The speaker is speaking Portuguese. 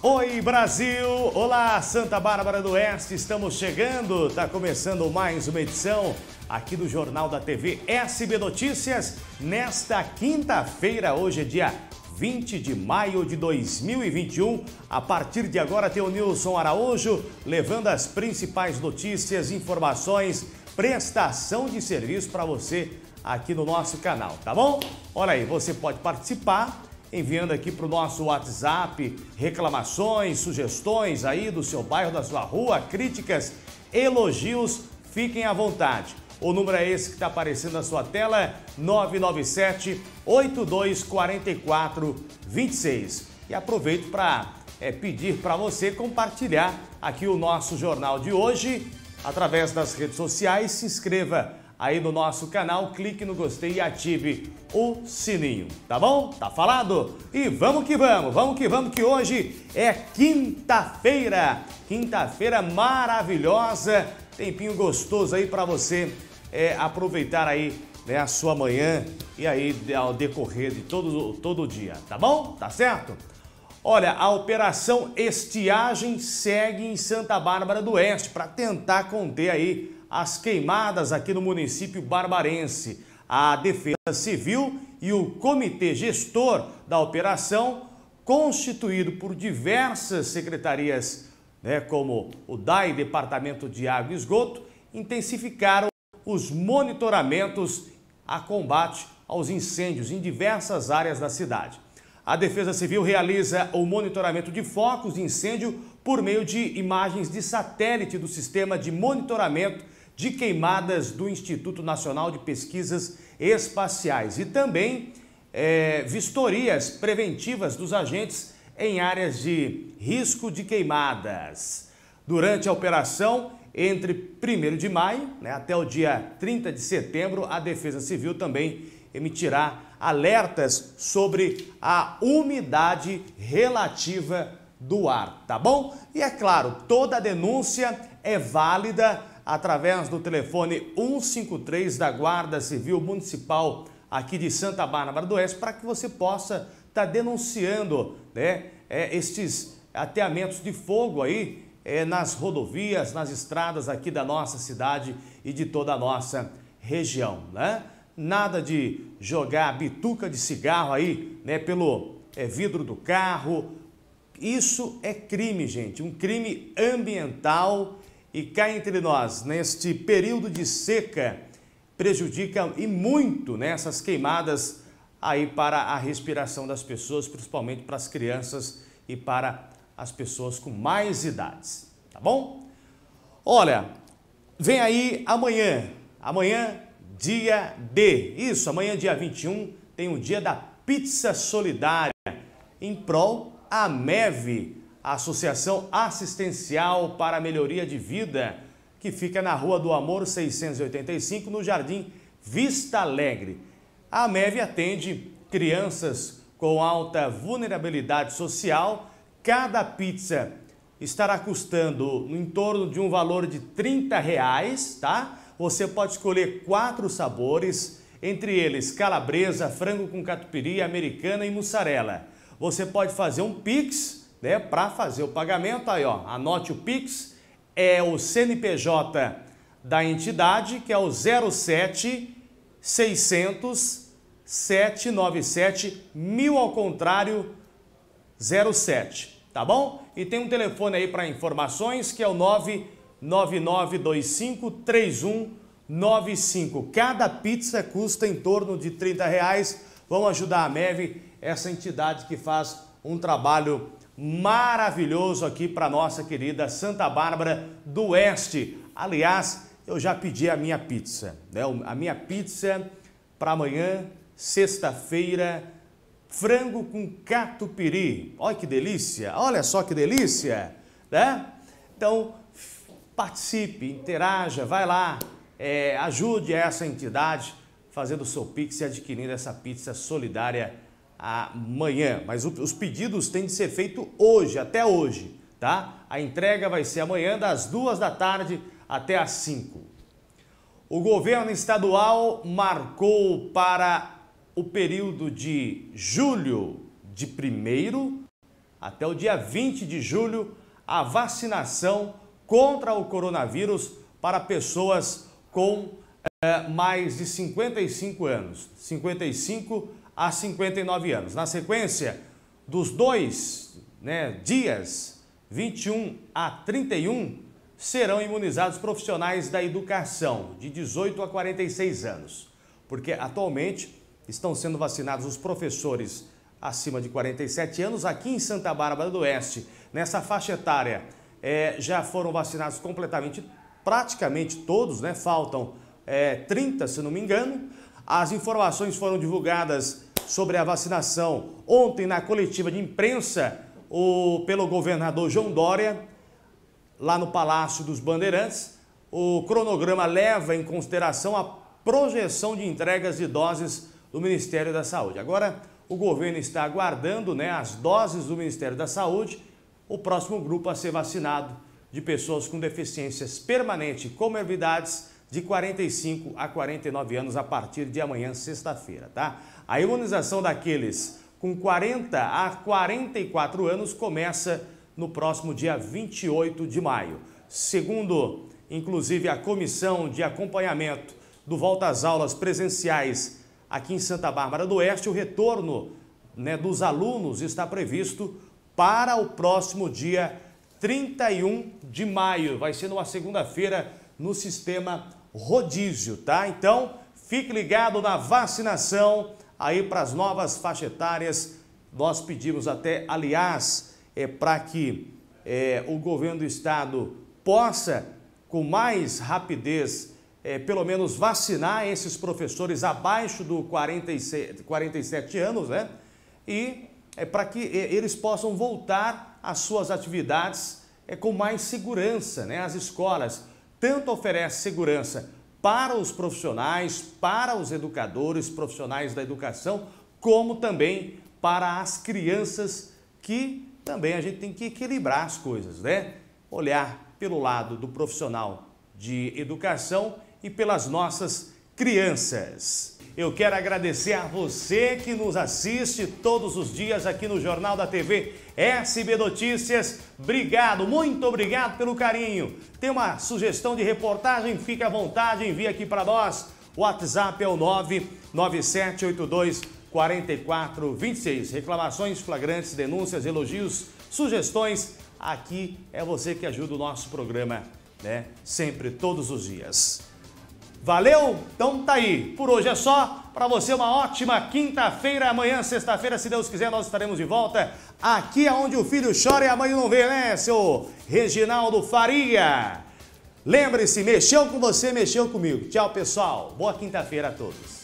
Oi Brasil! Olá Santa Bárbara do Oeste, estamos chegando. está começando mais uma edição aqui do Jornal da TV SB Notícias nesta quinta-feira, hoje é dia 20 de maio de 2021. A partir de agora tem o Nilson Araújo levando as principais notícias, informações, prestação de serviço para você aqui no nosso canal, tá bom? Olha aí, você pode participar enviando aqui para o nosso WhatsApp reclamações, sugestões aí do seu bairro, da sua rua, críticas, elogios, fiquem à vontade. O número é esse que está aparecendo na sua tela, 997-8244-26. E aproveito para é, eh, pedir para você compartilhar aqui o nosso jornal de hoje através das redes sociais. Se inscreva aí no nosso canal, clique no gostei e ative o sininho, tá bom? Tá falado? E vamos que vamos, vamos que vamos que hoje é quinta-feira, quinta-feira maravilhosa, tempinho gostoso aí para você é, aproveitar aí né, a sua manhã e aí ao decorrer de todo, todo o dia, tá bom? Tá certo? Olha, a operação estiagem segue em Santa Bárbara do Oeste para tentar conter aí as queimadas aqui no município barbarense. A Defesa Civil e o Comitê Gestor da Operação, constituído por diversas secretarias, né, como o DAI, Departamento de Água e Esgoto, intensificaram os monitoramentos a combate aos incêndios em diversas áreas da cidade. A Defesa Civil realiza o monitoramento de focos de incêndio por meio de imagens de satélite do sistema de monitoramento de queimadas do Instituto Nacional de Pesquisas Espaciais e também é, vistorias preventivas dos agentes em áreas de risco de queimadas. Durante a operação, entre 1 de maio né, até o dia 30 de setembro, a Defesa Civil também emitirá alertas sobre a umidade relativa do ar, tá bom? E é claro, toda denúncia é válida através do telefone 153 da Guarda Civil Municipal aqui de Santa Bárbara do Oeste para que você possa estar tá denunciando né, é, estes ateamentos de fogo aí é, nas rodovias, nas estradas aqui da nossa cidade e de toda a nossa região. Né? Nada de jogar bituca de cigarro aí né, pelo é, vidro do carro. Isso é crime, gente, um crime ambiental e cá entre nós, neste período de seca, prejudica e muito né, queimadas aí para a respiração das pessoas, principalmente para as crianças e para as pessoas com mais idades, tá bom? Olha, vem aí amanhã, amanhã dia D, isso, amanhã dia 21 tem o dia da pizza solidária em prol a MEV, a Associação Assistencial para a Melhoria de Vida, que fica na Rua do Amor 685, no Jardim Vista Alegre. A MEV atende crianças com alta vulnerabilidade social. Cada pizza estará custando em torno de um valor de 30 reais, tá? Você pode escolher quatro sabores, entre eles calabresa, frango com catupiry, americana e mussarela. Você pode fazer um pix né, para fazer o pagamento. Aí, ó, anote o Pix, é o CNPJ da entidade, que é o 07 600 797 mil ao contrário 07, tá bom? E tem um telefone aí para informações que é o 99925 3195. Cada pizza custa em torno de 30 reais. Vamos ajudar a MEV, essa entidade que faz um trabalho maravilhoso aqui para nossa querida Santa Bárbara do Oeste. Aliás, eu já pedi a minha pizza, né? A minha pizza para amanhã, sexta-feira, frango com catupiry. Olha que delícia! Olha só que delícia, né? Então, participe, interaja, vai lá, é, ajude essa entidade fazendo o seu pix e adquirindo essa pizza solidária amanhã. Mas os pedidos têm de ser feitos hoje, até hoje, tá? A entrega vai ser amanhã das duas da tarde até as 5. O governo estadual marcou para o período de julho de 1 até o dia 20 de julho a vacinação contra o coronavírus para pessoas com eh, mais de 55 anos, 55 a 59 anos. Na sequência, dos dois né, dias, 21 a 31, serão imunizados profissionais da educação de 18 a 46 anos, porque atualmente estão sendo vacinados os professores acima de 47 anos. Aqui em Santa Bárbara do Oeste, nessa faixa etária, é, já foram vacinados completamente, praticamente todos, né? Faltam é, eh, 30, se não me engano. As informações foram divulgadas sobre a vacinação. Ontem, na coletiva de imprensa, o, pelo governador João Dória, lá no Palácio dos Bandeirantes, o cronograma leva em consideração a projeção de entregas de doses do Ministério da Saúde. Agora, o governo está aguardando né, as doses do Ministério da Saúde, o próximo grupo a ser vacinado de pessoas com deficiências permanentes e comorbidades de 45 a 49 anos a partir de amanhã, sexta-feira, tá? A imunização daqueles com 40 a 44 anos começa no próximo dia 28 de maio. Segundo, inclusive, a comissão de acompanhamento do Volta às Aulas Presenciais aqui em Santa Bárbara do Oeste, o retorno né, dos alunos está previsto para o próximo dia 31 de maio. Vai ser numa segunda-feira no sistema rodízio, tá? Então, fique ligado na vacinação aí para as novas faixas etárias. Nós pedimos até, aliás, é para que é, o governo do estado possa, com mais rapidez, é, pelo menos vacinar esses professores abaixo do 47, 47 anos, né? E é para que é, eles possam voltar às suas atividades é, com mais segurança, né? As escolas tanto oferece segurança para os profissionais, para os educadores, profissionais da educação, como também para as crianças, que também a gente tem que equilibrar as coisas, né? Olhar pelo lado do profissional de educação e pelas nossas crianças. Eu quero agradecer a você que nos assiste todos os dias aqui no Jornal da TV SB Notícias. Obrigado, muito obrigado pelo carinho. Tem uma sugestão de reportagem? Fique à vontade, envie aqui para nós. O WhatsApp é o 99782 4426. Reclamações, flagrantes, denúncias, elogios, sugestões. Aqui é você que ajuda o nosso programa, né? Sempre, todos os dias. Valeu? Então tá aí. Por hoje é só. Para você uma ótima quinta-feira. Amanhã, sexta-feira, se Deus quiser, nós estaremos de volta. Aqui é onde o filho chora e a mãe não vê, né, seu Reginaldo Faria? Lembre-se, mexeu com você, mexeu comigo. Tchau, pessoal. Boa quinta-feira a todos.